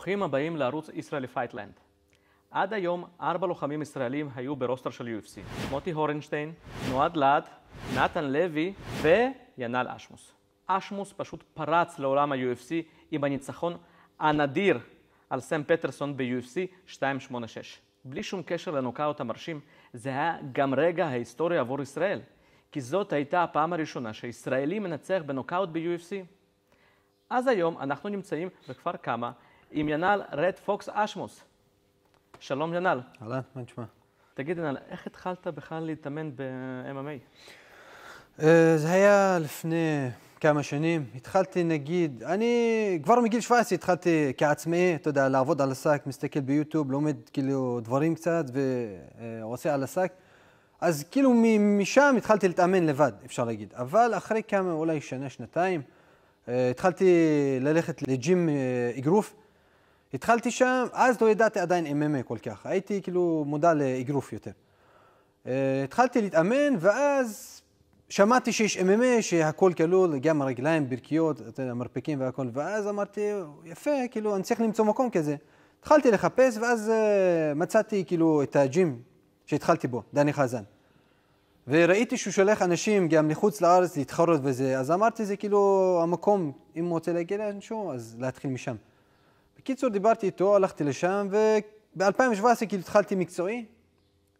ברוכים הבאים לערוץ ישראלי פייטלנד. עד היום ארבע לוחמים ישראלים היו ברוסטר של UFC. מוטי הורנשטיין, נועד להד, נתן לוי וינאל אשמוס. אשמוס פשוט פרץ לעולם ה-UFC עם הניצחון הנדיר על סם פטרסון ב-UFC 286. בלי שום קשר לנוקאוט המרשים, זה היה גם רגע ההיסטורי עבור ישראל, כי זאת הייתה הפעם הראשונה שישראלי מנצח בנוקאוט ב-UFC. אז היום אנחנו נמצאים בכפר קמא, עם ינאל רד פוקס אשמוס. שלום ינאל. אהלן, מה נשמע? תגיד ינאל, איך התחלת בכלל להתאמן ב-MMA? אה, זה היה לפני כמה שנים. התחלתי נגיד, אני כבר מגיל 17 התחלתי כעצמאי, אתה יודע, לעבוד על השק, מסתכל ביוטיוב, לומד כאילו דברים קצת ועושה אה, על השק. אז כאילו משם התחלתי להתאמן לבד, אפשר להגיד. אבל אחרי כמה, אולי שנה, שנתיים, אה, התחלתי ללכת לג'ים אגרוף. התחלתי שם, אז לא ידעתי עדיין MMA כל כך, הייתי כאילו מודע לאגרוף יותר. אה, התחלתי להתאמן, ואז שמעתי שיש MMA, שהכל כלול, גם הרגליים, ברכיות, המרפקים והכל, ואז אמרתי, יפה, כאילו, אני צריך למצוא מקום כזה. התחלתי לחפש, ואז אה, מצאתי כאילו את הג'ים שהתחלתי בו, דני חזן. וראיתי שהוא שולח אנשים גם לחוץ לארץ להתחרות וזה, אז אמרתי, זה כאילו המקום, אם הוא רוצה להגיע לאנשהו, אז להתחיל משם. בקיצור, דיברתי איתו, הלכתי לשם, וב-2017 כאילו התחלתי מקצועי,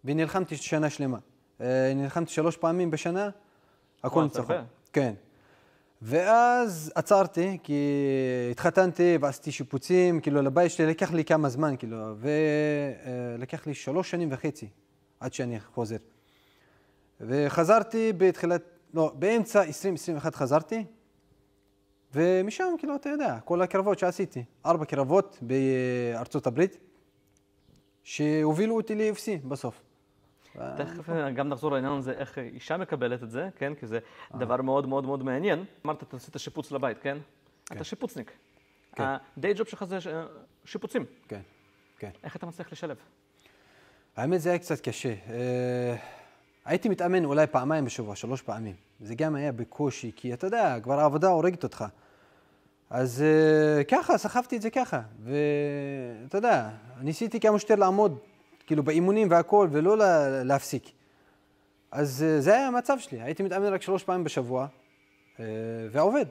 ונלחמתי שנה שלמה. אה, נלחמתי שלוש פעמים בשנה, הכל ניצחון. כן. ואז עצרתי, כי התחתנתי ועשיתי שיפוצים, כאילו לבית שלי לקח לי כמה זמן, כאילו, ולקח אה, לי שלוש שנים וחצי עד שאני חוזר. וחזרתי בתחילת, לא, באמצע 2021 חזרתי, ומשם, כאילו, אתה יודע, כל הקרבות שעשיתי, ארבע קרבות בארצות הברית, שהובילו אותי ל-UFC בסוף. תכף גם נחזור לעניין הזה, איך אישה מקבלת את זה, כן? כי זה אה. דבר מאוד מאוד מאוד מעניין. אמרת, אתה עשית שיפוץ לבית, כן? כן. אתה שיפוצניק. כן. הדיי ג'וב שלך זה שיפוצים. כן, כן. איך אתה מצליח לשלב? האמת, זה היה קצת קשה. אה, הייתי מתאמן אולי פעמיים בשבוע, שלוש פעמים. זה גם היה בקושי, כי אתה יודע, כבר העבודה הורגת אותך. אז uh, ככה, סחבתי את זה ככה. ואתה יודע, ניסיתי כמה שיותר לעמוד, כאילו באימונים והכול, ולא לה, להפסיק. אז uh, זה היה המצב שלי, הייתי מתאמן רק שלוש פעמים בשבוע, uh, ועובד.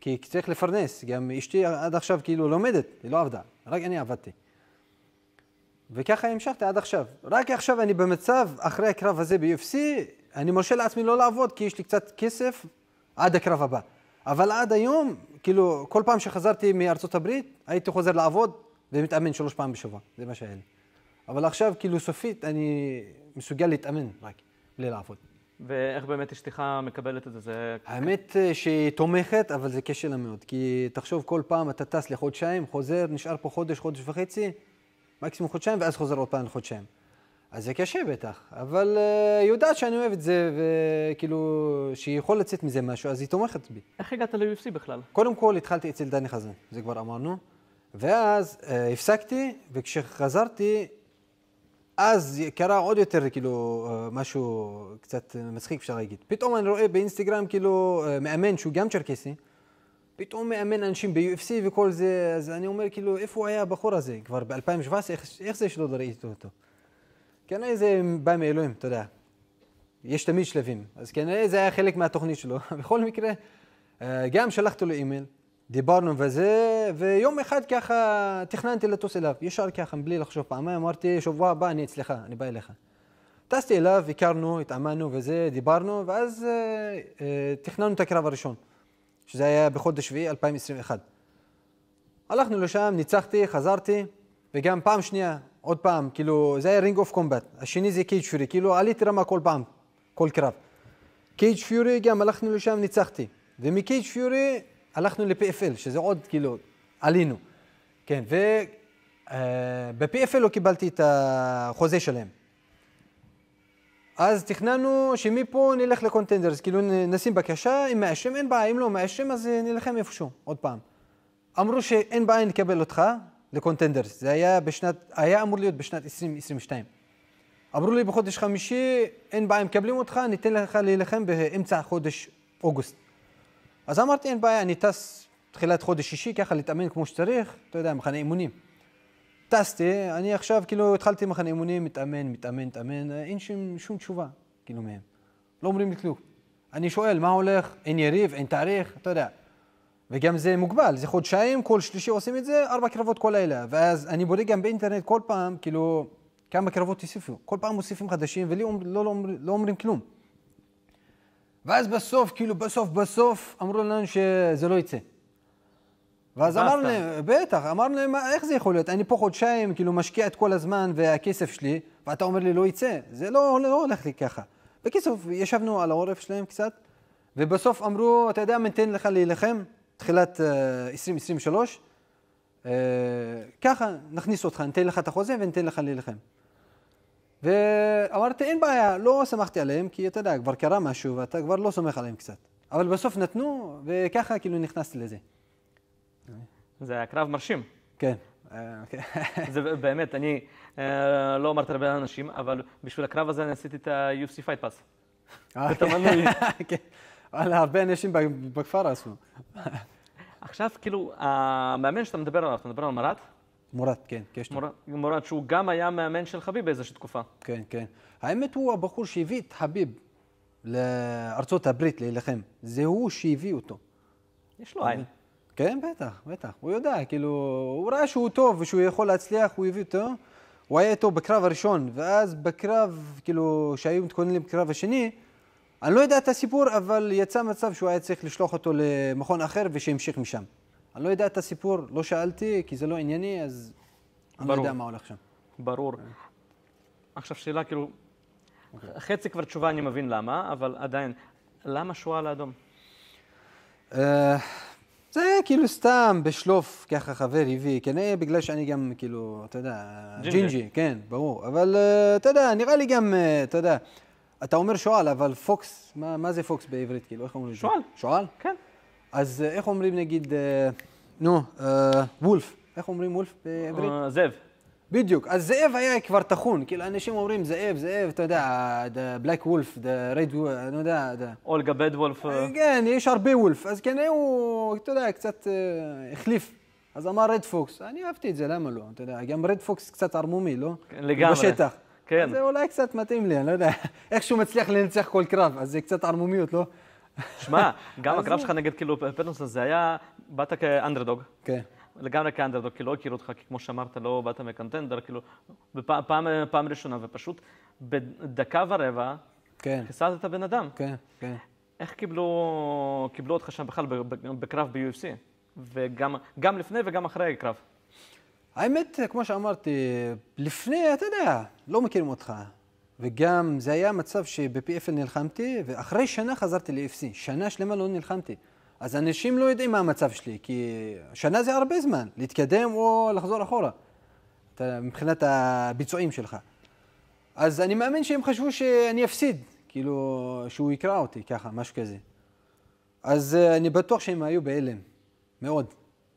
כי צריך לפרנס, גם אשתי עד עכשיו כאילו לומדת, היא לא עבדה, רק אני עבדתי. וככה המשכתי עד עכשיו. רק עכשיו אני במצב, אחרי הקרב הזה ב-UFC, אני מרשה לעצמי לא לעבוד, כי יש לי קצת כסף עד הקרב הבא. אבל עד היום, כאילו, כל פעם שחזרתי מארצות הברית, הייתי חוזר לעבוד ומתאמן שלוש פעם בשבוע, זה מה שהיה לי. אבל עכשיו, כאילו, סופית, אני מסוגל להתאמן רק, בלי לעבוד. ואיך באמת אשתך מקבלת את זה? האמת אה, שהיא תומכת, אבל זה קשה לה מאוד. כי תחשוב, כל פעם אתה טס לחודשיים, חוזר, נשאר פה חודש, חודש וחצי, מקסימום חודשיים, ואז חוזר עוד פעם לחודשיים. אז זה קשה בטח, אבל אה, היא יודעת שאני אוהב את זה, וכאילו, שהיא יכולה לצאת מזה משהו, אז היא תומכת בי. איך הגעת ל-UFC בכלל? קודם כל התחלתי אצל דני חזן, זה כבר אמרנו, ואז אה, הפסקתי, וכשחזרתי, אז קרה עוד יותר, כאילו, אה, משהו קצת מצחיק, אפשר להגיד. פתאום אני רואה באינסטגרם, כאילו, מאמן שהוא גם צ'רקסי, פתאום מאמן אנשים ב-UFC וכל זה, אז אני אומר, כאילו, איפה היה הבחור הזה? כבר ב-2017, איך, איך זה שלא ראיתי אותו? כנראה כן, זה בא מאלוהים, אתה יודע. יש תמיד שלבים, אז כנראה כן, זה היה חלק מהתוכנית שלו. בכל מקרה, אה, גם שלחתי לו אימייל, דיברנו וזה, ויום אחד ככה תכננתי לטוס אליו, ישר ככה, בלי לחשוב פעמיים, אמרתי, שבוע הבא אני אצלך, אני בא אליך. טסתי אליו, הכרנו, התאמנו וזה, דיברנו, ואז אה, אה, תכננו את הקרב הראשון, שזה היה בחודש שביעי 2021. הלכנו לשם, ניצחתי, חזרתי, וגם פעם שנייה עוד פעם, כאילו, זה היה רינג אוף קומבט. השני זה קייג' פיורי, כאילו, עליתי רמה כל פעם, כל קרב. קייג' פיורי, גם הלכנו לשם, ניצחתי. ומקייג' פיורי הלכנו ל-PFL, שזה עוד, כאילו, עלינו. כן, וב-PFL אה, לא קיבלתי את החוזה שלהם. אז תכננו שמפה נלך לקונטנדרס, כאילו נשים בקשה, אם מאשם אין בעיה, אם לא מאשם אז אה, נלחם איפשהו, עוד פעם. אמרו שאין בעיה נקבל אותך, לקונטנדרס, זה היה בשנת, היה אמור להיות בשנת 2022. אמרו לי בחודש חמישי, אין בעיה, מקבלים אותך, ניתן לך להילחם באמצע חודש אוגוסט. אז אמרתי, אין בעיה, אני טס תחילת חודש שישי, ככה להתאמן כמו שצריך, אתה יודע, מחנה אימונים. טסתי, אני עכשיו כאילו התחלתי מחנה אימונים, מתאמן, מתאמן, מתאמן, אין שום, שום תשובה, כאילו מהם. לא אומרים לי כלום. אני שואל, מה הולך? אין יריב, אין תאריך, אתה יודע. וגם זה מוגבל, זה חודשיים, כל שלישי עושים את זה, ארבע קרבות כל לילה. ואז אני בודק גם באינטרנט כל פעם, כאילו, כמה קרבות הוסיפו. כל פעם מוסיפים חדשים, ולי לא, לא, לא, לא אומרים כלום. ואז בסוף, כאילו, בסוף, בסוף, אמרו לנו שזה לא יצא. ואז אמרנו להם, בטח, אמרנו להם, איך זה יכול להיות? אני פה חודשיים, כאילו, משקיע את כל הזמן והכסף שלי, ואתה אומר לי, לא יצא. זה לא, לא, לא הולך לי ככה. בקיצור, ישבנו על העורף שלהם קצת, ובסוף אמרו, אתה יודע מה, ניתן לך להילחם? תחילת 2023, אה, אה, ככה נכניס אותך, ניתן לך את החוזה וניתן לך להילחם. ואמרתי, אין בעיה, לא סמכתי עליהם, כי אתה יודע, כבר קרה משהו ואתה כבר לא סומך עליהם קצת. אבל בסוף נתנו, וככה כאילו נכנסתי לזה. זה היה קרב מרשים. כן. אה, אוקיי. זה באמת, אני לא אמרתי הרבה אנשים, אבל בשביל הקרב הזה אני עשיתי את ה-UFC Fight Pass. אתה מנוי. אוקיי. וואלה, הרבה אנשים בכפר עשו. עכשיו, כאילו, המאמן שאתה מדבר עליו, אתה מדבר על מרת? מורת, כן, קשטו. כן. מורת, שהוא גם היה מאמן של חביב באיזושהי תקופה. כן, כן. האמת הוא הבחור שהביא את חביב לארצות הברית להילחם. זה הוא שהביא אותו. יש לו עין. כן, בטח, בטח. הוא יודע, כאילו, הוא ראה שהוא טוב ושהוא יכול להצליח, הוא הביא אותו. הוא היה איתו בקרב הראשון, ואז בקרב, כאילו, כשהיו מתכוננים לקרב השני, אני לא יודע את הסיפור, אבל יצא מצב שהוא היה צריך לשלוח אותו למכון אחר ושהמשיך משם. אני לא יודע את הסיפור, לא שאלתי, כי זה לא ענייני, אז אני לא יודע מה הולך שם. ברור. עכשיו שאלה, כאילו, אוקיי. חצי כבר תשובה אני מבין למה, אבל עדיין, למה שואה על האדום? אה, זה היה כאילו סתם בשלוף, ככה חבר הביא, כנראה כן, בגלל שאני גם כאילו, אתה יודע, ג'ינג'י, כן, ברור, אבל אה, אתה יודע, נראה לי גם, אה, אתה יודע, אתה אומר שועל, אבל פוקס, מה, מה זה פוקס בעברית? כאילו, איך אומרים את זה? שועל. שועל? כן. אז אה, איך אומרים נגיד, אה, נו, אה, וולף, איך אומרים וולף בעברית? זאב. בדיוק, אז זאב היה כבר טחון, כאילו אנשים אומרים זאב, זאב, אתה יודע, the black wolf, the red wolf, אני יודע, the... Olga bad wolf. כן, יש הרבה וולף, אז כנראה כן, הוא, אתה יודע, קצת החליף. אז אמר רד פוקס, אני אהבתי את זה, למה לא? אתה יודע, גם רד פוקס קצת ערמומי, לא? כן, לגמרי. בשטח. כן. זה אולי קצת מתאים לי, אני לא יודע. איך שהוא מצליח לנצח כל קרב, אז זה קצת ערמומיות, לא? שמע, גם הקרב שלך נגד כאילו פטרסון, זה היה, באת כאנדרדוג. כן. לגמרי כאנדרדוג, כי לא הכירו אותך, כי כמו שאמרת, לא באת מקנטנדר, כאילו, בפעם, פעם ראשונה, ופשוט בדקה ורבע, כן. חיסלת את הבן אדם. כן, כן. איך קיבלו, קיבלו אותך שם בכלל בקרב ב-UFC? וגם לפני וגם אחרי הקרב. האמת, כמו שאמרתי, לפני, אתה יודע, לא מכירים אותך. וגם זה היה מצב שב-PFL נלחמתי, ואחרי שנה חזרתי ל-FC. שנה שלמה לא נלחמתי. אז אנשים לא יודעים מה המצב שלי, כי שנה זה הרבה זמן, להתקדם או לחזור אחורה, מבחינת הביצועים שלך. אז אני מאמין שהם חשבו שאני אפסיד, כאילו, שהוא יקרא אותי ככה, משהו כזה. אז אה, אני בטוח שהם היו בהלם, מאוד.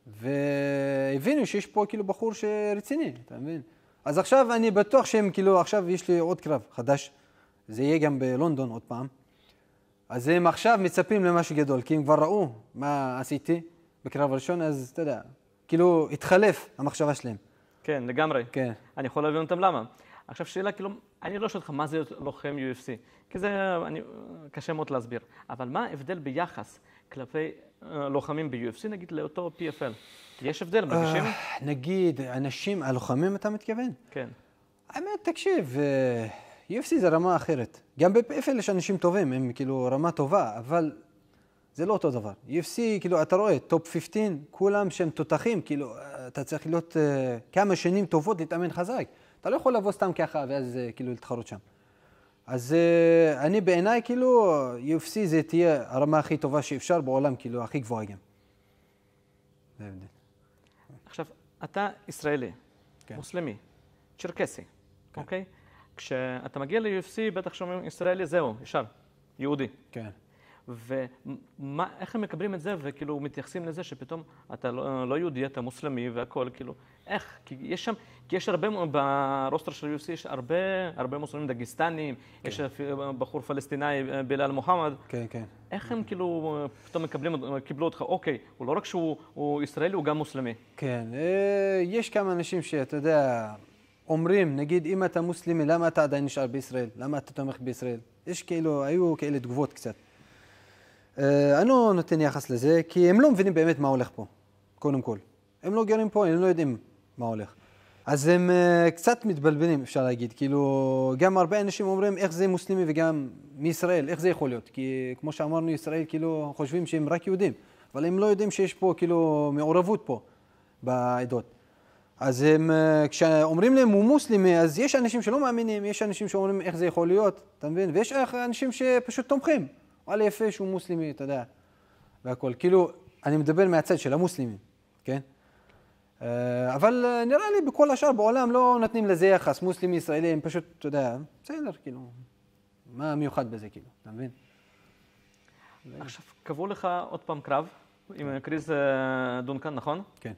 והבינו שיש פה כאילו בחור שרציני, אתה מבין? אז עכשיו אני בטוח שהם כאילו, עכשיו יש לי עוד קרב חדש, זה יהיה גם בלונדון עוד פעם. אז הם עכשיו מצפים למשהו גדול, כי הם כבר ראו מה עשיתי בקרב הראשון, אז אתה יודע, כאילו התחלף המחשבה שלהם. כן, לגמרי. כן. אני יכול להבין אותם למה. עכשיו שאלה, כאילו, אני לא שואל אותך מה זה לוחם UFC, כי זה אני, קשה מאוד להסביר, אבל מה ההבדל ביחס כלפי אה, לוחמים ב-UFC, נגיד לאותו PFL? יש הבדל, אה, מרגישים? נגיד, אנשים, הלוחמים אתה מתכוון? כן. האמת, תקשיב, אה, UFC זה רמה אחרת. גם ב-PFL יש אנשים טובים, הם כאילו רמה טובה, אבל זה לא אותו דבר. UFC, כאילו, אתה רואה, טופ 15, כולם שהם תותחים, כאילו, אתה צריך להיות כמה שנים טובות להתאמן חזק. אתה לא יכול לבוא סתם ככה ואז כאילו להתחרות שם. אז אה, אני בעיניי, כאילו, UFC זה תהיה הרמה הכי טובה שאפשר בעולם, כאילו, הכי גבוהה גם. זה ההבדל. עכשיו, אתה ישראלי, כן. מוסלמי, צ'רקסי, כן. אוקיי? כשאתה מגיע ל-UFC, בטח שאומרים ישראלי, זהו, ישר, יהודי. כן. ואיך הם מקבלים את זה, וכאילו מתייחסים לזה שפתאום אתה לא, לא יהודי, אתה מוסלמי והכול, כאילו, איך? כי יש שם, כי יש הרבה, ברוסטר של UFC יש הרבה, הרבה מוסלמים דגיסטנים, כן. יש בחור פלסטיני, אה, בילאל מוחמד. כן, כן. איך הם כאילו אה, פתאום מקבלים, קיבלו אותך, אוקיי, הוא לא רק שהוא הוא ישראלי, הוא גם מוסלמי. כן, אה, יש כמה אנשים שאתה יודע... אומרים, נגיד, אם אתה מוסלמי, למה אתה עדיין נשאר בישראל? למה אתה תומך בישראל? יש כאילו, היו כאלה תגובות קצת. אה, אני לא נותן יחס לזה, כי הם לא מבינים באמת מה הולך פה, קודם כל. הם לא גרים פה, הם לא יודעים מה הולך. אז הם אה, קצת מתבלבלים, אפשר להגיד. כאילו, גם הרבה אנשים אומרים, איך זה מוסלמי וגם מישראל, איך זה יכול להיות? כי כמו שאמרנו, ישראל כאילו חושבים שהם רק יהודים, אבל הם לא יודעים שיש פה כאילו מעורבות פה, בעדות. אז הם, אה, כשאומרים להם הוא מוסלמי, אז יש אנשים שלא מאמינים, יש אנשים שאומרים איך זה יכול להיות, אתה מבין? ויש אנשים שפשוט תומכים. וואלה יפה שהוא מוסלמי, אתה יודע, והכול. כאילו, אני מדבר מהצד של המוסלמים, כן? אה, אבל אה, נראה לי בכל השאר בעולם לא נותנים לזה יחס, מוסלמי, ישראלי, הם פשוט, אתה יודע, בסדר, כאילו, מה מיוחד בזה, כאילו, אתה מבין? עכשיו, קבעו לך עוד פעם קרב עם כן. קריס אה, דונקן, נכון? כן.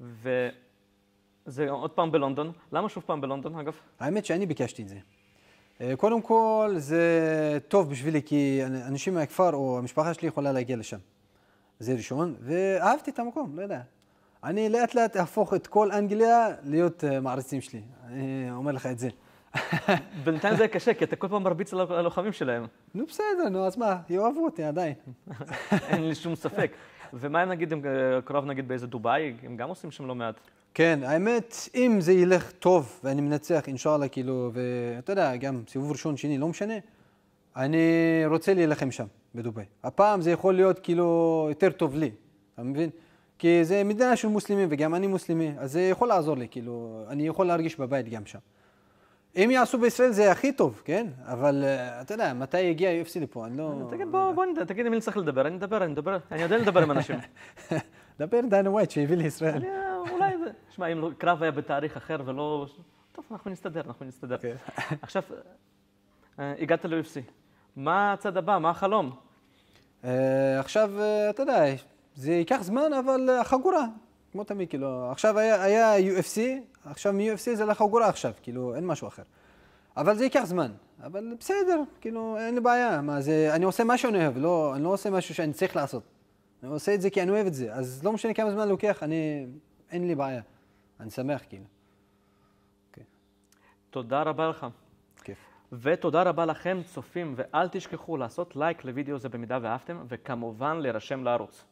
וזה עוד פעם בלונדון. למה שוב פעם בלונדון, אגב? האמת שאני ביקשתי את זה. אה, קודם כל, זה טוב בשבילי, כי אנשים מהכפר או המשפחה שלי יכולה להגיע לשם. זה ראשון, ואהבתי את המקום, לא יודע. אני לאט לאט אהפוך את כל אנגליה להיות אה, מעריצים שלי. אני אומר לך את זה. בינתיים זה קשה, כי אתה כל פעם מרביץ ללוחמים שלהם. נו בסדר, נו אז מה, יאהבו אותי עדיין. אין לי שום ספק. ומה נגיד, הם אה, קרוב נגיד באיזה דובאי, הם גם עושים שם לא מעט. כן, האמת, אם זה ילך טוב ואני מנצח, אינשאללה, כאילו, ואתה יודע, גם סיבוב ראשון, שני, לא משנה, אני רוצה להילחם שם, בדובאי. הפעם זה יכול להיות כאילו יותר טוב לי, אתה מבין? כי זה מדינה של מוסלמים וגם אני מוסלמי, אז זה יכול לעזור לי, כאילו, אני יכול להרגיש בבית גם שם. אם יעשו בישראל זה הכי טוב, כן? אבל אה, אתה יודע, מתי יגיע UFC לפה? אני לא... תגיד, בוא, בוא, תגיד עם מי צריך לדבר, אני אדבר, אני אדבר, אני יודע לדבר עם אנשים. דבר עם דנה ווייט שהביא לישראל. אה, אולי, שמע, אם לא- קרב היה בתאריך אחר ולא... טוב, אנחנו נסתדר, אנחנו נסתדר. אוקיי. עכשיו, אה, הגעת ל-UFC. מה הצד הבא? מה החלום? עכשיו, אתה יודע, זה ייקח זמן, אבל החגורה, כמו תמיד, כאילו, עכשיו היה, היה UFC, עכשיו מ-UFC זה לחגורה עכשיו, כאילו, אין משהו אחר. אבל זה ייקח זמן. אבל בסדר, כאילו, אין לי בעיה. מה, זה, אני עושה מה שאני אוהב, לא, אני לא עושה משהו שאני צריך לעשות. אני עושה את זה כי אני אוהב את זה, אז לא משנה כמה זמן לוקח, אני, אין לי בעיה. אני שמח, כאילו. אוקיי. תודה רבה לך. כיף. ותודה רבה לכם, צופים, ואל תשכחו לעשות לייק לוידאו זה במידה ואהבתם, וכמובן להירשם לערוץ.